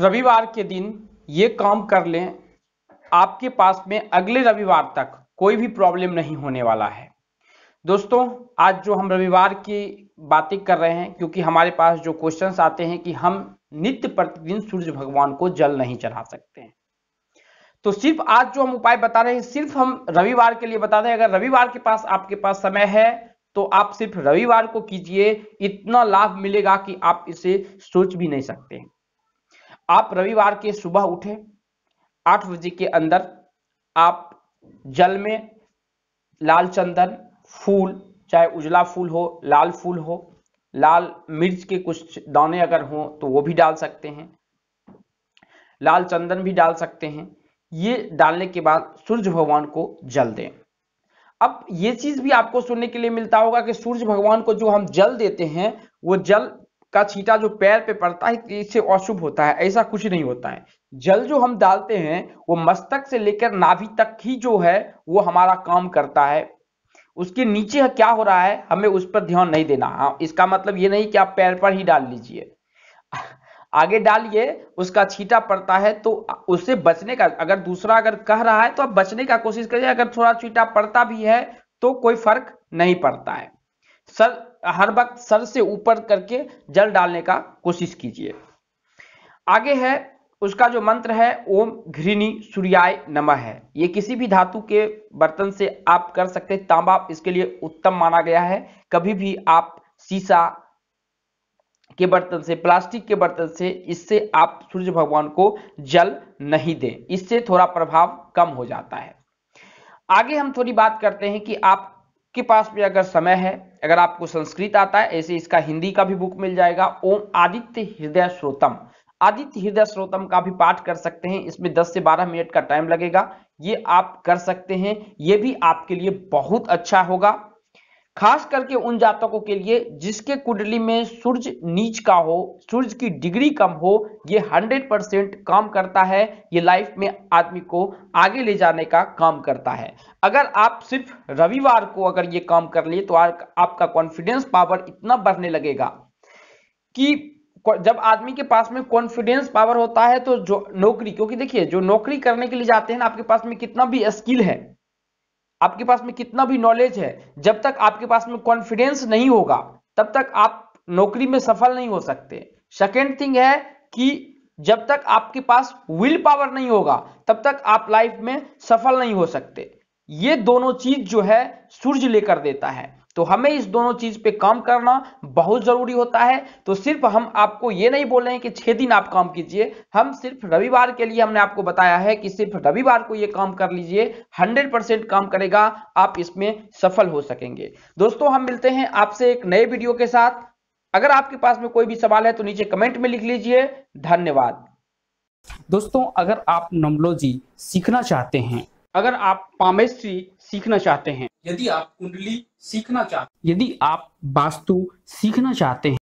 रविवार के दिन ये काम कर लें आपके पास में अगले रविवार तक कोई भी प्रॉब्लम नहीं होने वाला है दोस्तों आज जो हम रविवार की बातें कर रहे हैं क्योंकि हमारे पास जो क्वेश्चंस आते हैं कि हम नित्य प्रतिदिन सूर्य भगवान को जल नहीं चढ़ा सकते हैं तो सिर्फ आज जो हम उपाय बता रहे हैं सिर्फ हम रविवार के लिए बता रहे हैं अगर रविवार के पास आपके पास समय है तो आप सिर्फ रविवार को कीजिए इतना लाभ मिलेगा कि आप इसे सोच भी नहीं सकते हैं आप रविवार के सुबह उठे आठ बजे के अंदर आप जल में लाल चंदन फूल चाहे उजला फूल हो लाल फूल हो लाल मिर्च के कुछ दाने अगर हो तो वो भी डाल सकते हैं लाल चंदन भी डाल सकते हैं ये डालने के बाद सूर्य भगवान को जल दें अब ये चीज भी आपको सुनने के लिए मिलता होगा कि सूर्य भगवान को जो हम जल देते हैं वो जल का छींटा जो पैर पे पड़ता है इससे अशुभ होता है ऐसा कुछ नहीं होता है जल जो हम डालते हैं वो मस्तक से लेकर नाभि तक ही जो है वो हमारा काम करता है उसके नीचे क्या हो रहा है हमें उस पर ध्यान नहीं देना हाँ इसका मतलब ये नहीं कि आप पैर पर ही डाल लीजिए आगे डालिए उसका छीटा पड़ता है तो उससे बचने का अगर दूसरा अगर कह रहा है तो आप बचने का कोशिश करिए अगर थोड़ा छीटा पड़ता भी है तो कोई फर्क नहीं पड़ता है सर हर वक्त सर से ऊपर करके जल डालने का कोशिश कीजिए आगे है उसका जो मंत्र है ओम घृणी सूर्याय नमः है ये किसी भी धातु के बर्तन से आप कर सकते हैं तांबा इसके लिए उत्तम माना गया है कभी भी आप शीशा के बर्तन से प्लास्टिक के बर्तन से इससे आप सूर्य भगवान को जल नहीं दें इससे थोड़ा प्रभाव कम हो जाता है आगे हम थोड़ी बात करते हैं कि आप के पास भी अगर समय है अगर आपको संस्कृत आता है ऐसे इसका हिंदी का भी बुक मिल जाएगा ओम आदित्य हृदय श्रोतम आदित्य हृदय श्रोतम का भी पाठ कर सकते हैं इसमें 10 से 12 मिनट का टाइम लगेगा ये आप कर सकते हैं ये भी आपके लिए बहुत अच्छा होगा खास करके उन जातकों के लिए जिसके कुंडली में सूर्य नीच का हो सूर्य की डिग्री कम हो ये 100 परसेंट काम करता है ये लाइफ में आदमी को आगे ले जाने का काम करता है अगर आप सिर्फ रविवार को अगर ये काम कर लिए तो आप, आपका कॉन्फिडेंस पावर इतना बढ़ने लगेगा कि जब आदमी के पास में कॉन्फिडेंस पावर होता है तो जो नौकरी क्योंकि देखिए जो नौकरी करने के लिए जाते हैं ना आपके पास में कितना भी स्किल है आपके पास में कितना भी नॉलेज है जब तक आपके पास में कॉन्फिडेंस नहीं होगा तब तक आप नौकरी में सफल नहीं हो सकते सेकेंड थिंग है कि जब तक आपके पास विल पावर नहीं होगा तब तक आप लाइफ में सफल नहीं हो सकते ये दोनों चीज जो है सूर्य लेकर देता है तो हमें इस दोनों चीज पे काम करना बहुत जरूरी होता है तो सिर्फ हम आपको ये नहीं बोल रहे हैं कि छह दिन आप काम कीजिए हम सिर्फ रविवार के लिए हमने आपको बताया है कि सिर्फ रविवार को ये काम कर लीजिए 100 परसेंट काम करेगा आप इसमें सफल हो सकेंगे दोस्तों हम मिलते हैं आपसे एक नए वीडियो के साथ अगर आपके पास में कोई भी सवाल है तो नीचे कमेंट में लिख लीजिए धन्यवाद दोस्तों अगर आप नम्बोलॉजी सीखना चाहते हैं अगर आप पामेस्ट्री सीखना चाहते हैं यदि आप कुंडली सीखना चाहते यदि आप वास्तु सीखना चाहते हैं